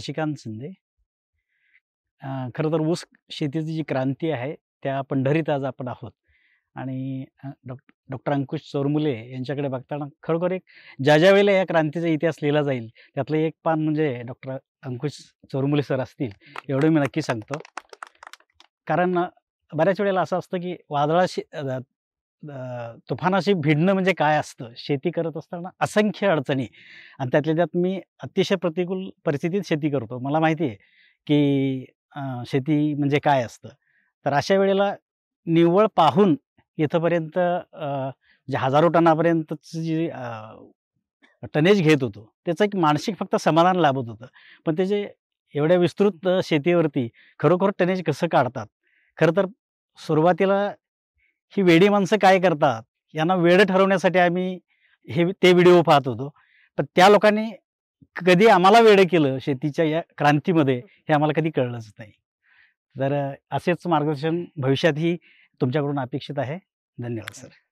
शशिकांत शिंदे खरं तर ऊस शेतीची जी क्रांती आहे त्या पंढरीत आज आपण आहोत आणि डॉक्टर डॉक्टर अंकुश चोरमुले यांच्याकडे बघताना खरोखर एक ज्या ज्या वेळेला या क्रांतीचा इतिहास लिहिला जाईल त्यातलं एक पान म्हणजे डॉक्टर अंकुश चोरमुले सर असतील एवढं मी नक्की सांगतो कारण बऱ्याच वेळेला असं असतं की वादळाशी तुफानाशी भिडणं म्हणजे काय असतं शेती करत असताना असंख्य अडचणी आणि त्यातल्या त्यात मी अतिशय प्रतिकूल परिस्थितीत शेती करतो मला माहिती आहे की शेती म्हणजे काय असतं तर अशा वेळेला निव्वळ पाहून इथंपर्यंत म्हणजे हजारो टनापर्यंतची जी टनेज घेत होतो त्याचं एक मानसिक फक्त समाधान लाभत होतं पण त्याचे एवढ्या विस्तृत शेतीवरती खरोखर टनेज कसं काढतात खरं तर सुरुवातीला ही वेडी माणसं काय करतात यांना वेळ ठरवण्यासाठी आम्ही हे ते व्हिडिओ पाहत होतो पण त्या लोकांनी कधी आम्हाला वेळ केलं शेतीच्या या क्रांतीमध्ये हे आम्हाला कधी कळलंच नाही तर असेच मार्गदर्शन भविष्यातही तुमच्याकडून अपेक्षित आहे धन्यवाद सर